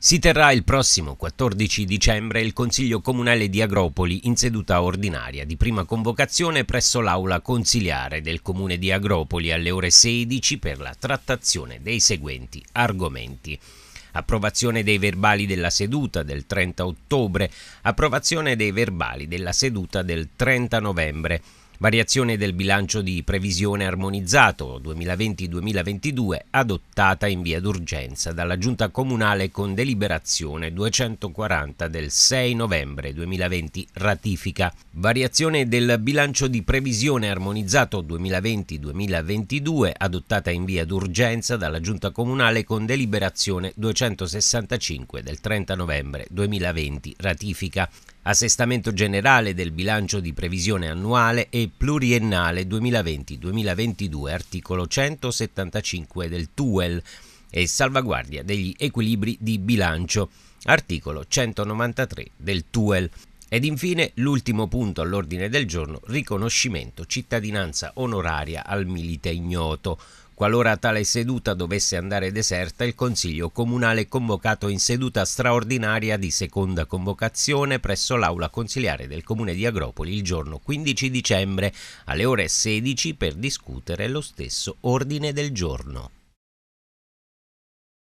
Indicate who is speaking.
Speaker 1: Si terrà il prossimo 14 dicembre il Consiglio Comunale di Agropoli in seduta ordinaria di prima convocazione presso l'Aula Consiliare del Comune di Agropoli alle ore 16 per la trattazione dei seguenti argomenti approvazione dei verbali della seduta del 30 ottobre, approvazione dei verbali della seduta del 30 novembre, variazione del bilancio di previsione armonizzato 2020-2022 adottata in via d'urgenza dalla Giunta Comunale con deliberazione 240 del 6 novembre 2020 ratifica. Variazione del bilancio di previsione armonizzato 2020-2022 adottata in via d'urgenza dalla Giunta Comunale con deliberazione 265 del 30 novembre 2020 ratifica. Assestamento generale del bilancio di previsione annuale e pluriennale 2020-2022, articolo 175 del TUEL e salvaguardia degli equilibri di bilancio, articolo 193 del TUEL. Ed infine l'ultimo punto all'ordine del giorno, riconoscimento cittadinanza onoraria al milite ignoto, Qualora tale seduta dovesse andare deserta, il Consiglio Comunale è convocato in seduta straordinaria di seconda convocazione presso l'Aula Consiliare del Comune di Agropoli il giorno 15 dicembre alle ore 16 per discutere lo stesso ordine del giorno.